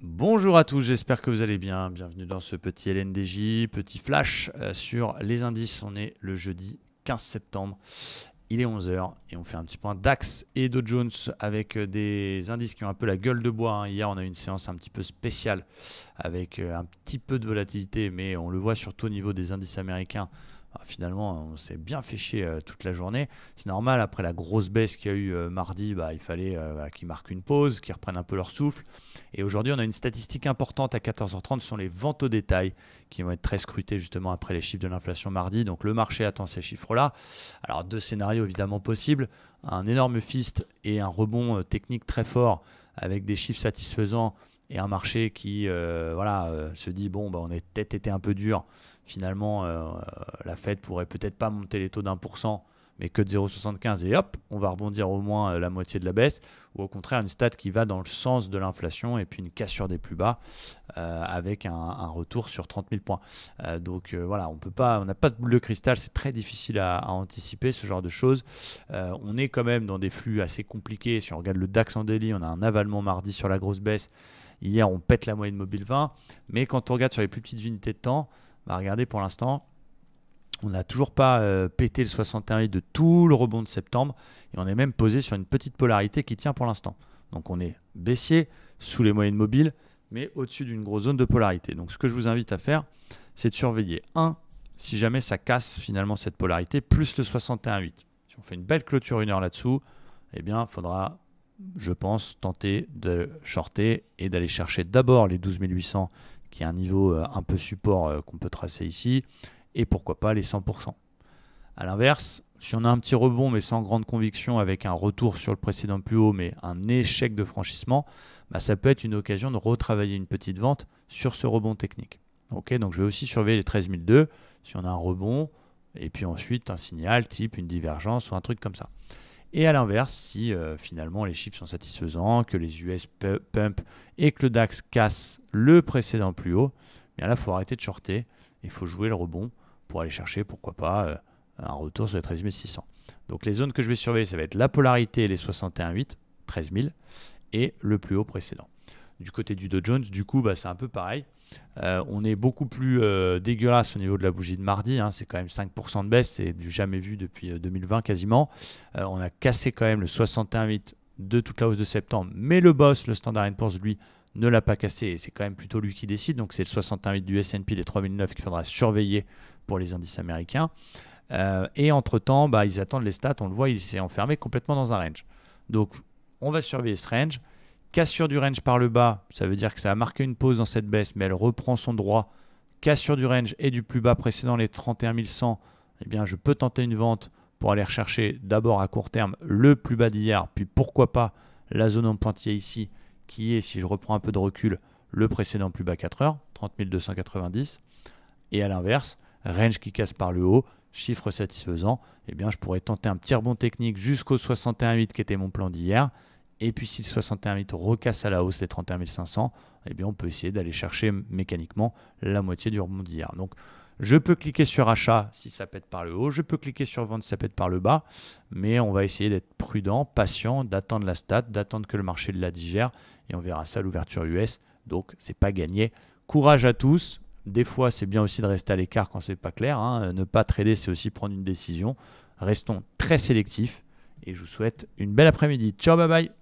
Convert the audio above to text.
Bonjour à tous, j'espère que vous allez bien. Bienvenue dans ce petit LNDJ, petit flash euh, sur les indices. On est le jeudi 15 septembre. Il est 11h et on fait un petit point DAX et Dow Jones avec euh, des indices qui ont un peu la gueule de bois. Hein. Hier, on a eu une séance un petit peu spéciale avec euh, un petit peu de volatilité, mais on le voit surtout au niveau des indices américains ah, finalement, on s'est bien fait euh, toute la journée. C'est normal, après la grosse baisse qu'il y a eu euh, mardi, bah, il fallait euh, bah, qu'ils marquent une pause, qu'ils reprennent un peu leur souffle. Et aujourd'hui, on a une statistique importante à 14h30, ce sont les ventes au détail qui vont être très scrutées justement après les chiffres de l'inflation mardi. Donc le marché attend ces chiffres-là. Alors deux scénarios évidemment possibles, un énorme fist et un rebond technique très fort avec des chiffres satisfaisants et un marché qui euh, voilà, euh, se dit bon, bah, on a peut-être été un peu dur, finalement, euh, la Fed pourrait peut-être pas monter les taux d'un mais que de 0,75 et hop, on va rebondir au moins la moitié de la baisse, ou au contraire une stat qui va dans le sens de l'inflation et puis une cassure des plus bas avec un, retour sur 30 000 points. donc voilà, on peut pas, on n'a pas de boule de cristal, c'est très difficile à, anticiper ce genre de choses. on est quand même dans des flux assez compliqués. Si on regarde le DAX en délit, on a un avalement mardi sur la grosse baisse. Hier, on pète la moyenne mobile 20. Mais quand on regarde sur les plus petites unités de temps, bah, regardez pour l'instant, on n'a toujours pas euh, pété le 61 de tout le rebond de septembre. Et on est même posé sur une petite polarité qui tient pour l'instant. Donc on est baissier sous les moyennes mobiles, mais au-dessus d'une grosse zone de polarité. Donc ce que je vous invite à faire, c'est de surveiller 1. Si jamais ça casse finalement cette polarité, plus le 61,8. Si on fait une belle clôture une heure là-dessous, eh bien, il faudra je pense, tenter de shorter et d'aller chercher d'abord les 12800, qui est un niveau euh, un peu support euh, qu'on peut tracer ici, et pourquoi pas les 100%. A l'inverse, si on a un petit rebond mais sans grande conviction avec un retour sur le précédent plus haut mais un échec de franchissement, bah, ça peut être une occasion de retravailler une petite vente sur ce rebond technique. Ok, donc je vais aussi surveiller les 13002 si on a un rebond et puis ensuite un signal type une divergence ou un truc comme ça. Et à l'inverse, si euh, finalement les chips sont satisfaisants, que les US pump et que le DAX casse le précédent plus haut, eh il faut arrêter de shorter. Il faut jouer le rebond pour aller chercher, pourquoi pas, euh, un retour sur les 13 600. Donc les zones que je vais surveiller, ça va être la polarité, les 61,8, 13 000, et le plus haut précédent. Du côté du Dow Jones, du coup, bah, c'est un peu pareil. Euh, on est beaucoup plus euh, dégueulasse au niveau de la bougie de mardi. Hein. c'est quand même 5% de baisse, c'est du jamais vu depuis 2020 euh, quasiment. on a cassé quand même le 61,8 de toute la hausse de septembre, mais le boss, le Standard Poor's, lui, ne l'a pas cassé et c'est quand même plutôt lui qui décide. Donc c'est le 61,8 du SP, des 3009 qu'il faudra surveiller pour les indices américains. et entre-temps, bah, ils attendent les stats, on le voit, il s'est enfermé complètement dans un range. Donc on va surveiller ce range. Cassure du range par le bas, ça veut dire que ça a marqué une pause dans cette baisse, mais elle reprend son droit. Cassure du range et du plus bas précédent, les 31 100, eh bien, je peux tenter une vente pour aller rechercher d'abord à court terme le plus bas d'hier, puis pourquoi pas la zone en pointillé ici, qui est, si je reprends un peu de recul, le précédent plus bas 4 heures, 30 290. Et à l'inverse, range qui casse par le haut, chiffre satisfaisant, eh bien je pourrais tenter un petit rebond technique jusqu'au 61,8 qui était mon plan d'hier et puis si le 61 000 recasse à la hausse les 31 500, eh bien on peut essayer d'aller chercher mécaniquement la moitié du rebond d'hier. Donc je peux cliquer sur achat si ça pète par le haut, je peux cliquer sur vente si ça pète par le bas, mais on va essayer d'être prudent, patient, d'attendre la stat, d'attendre que le marché la digère, et on verra ça à l'ouverture US. Donc c'est pas gagné. Courage à tous. Des fois, c'est bien aussi de rester à l'écart quand c'est pas clair. Hein. Euh, ne pas trader, c'est aussi prendre une décision. Restons très sélectifs et je vous souhaite une belle après-midi. Ciao, bye bye.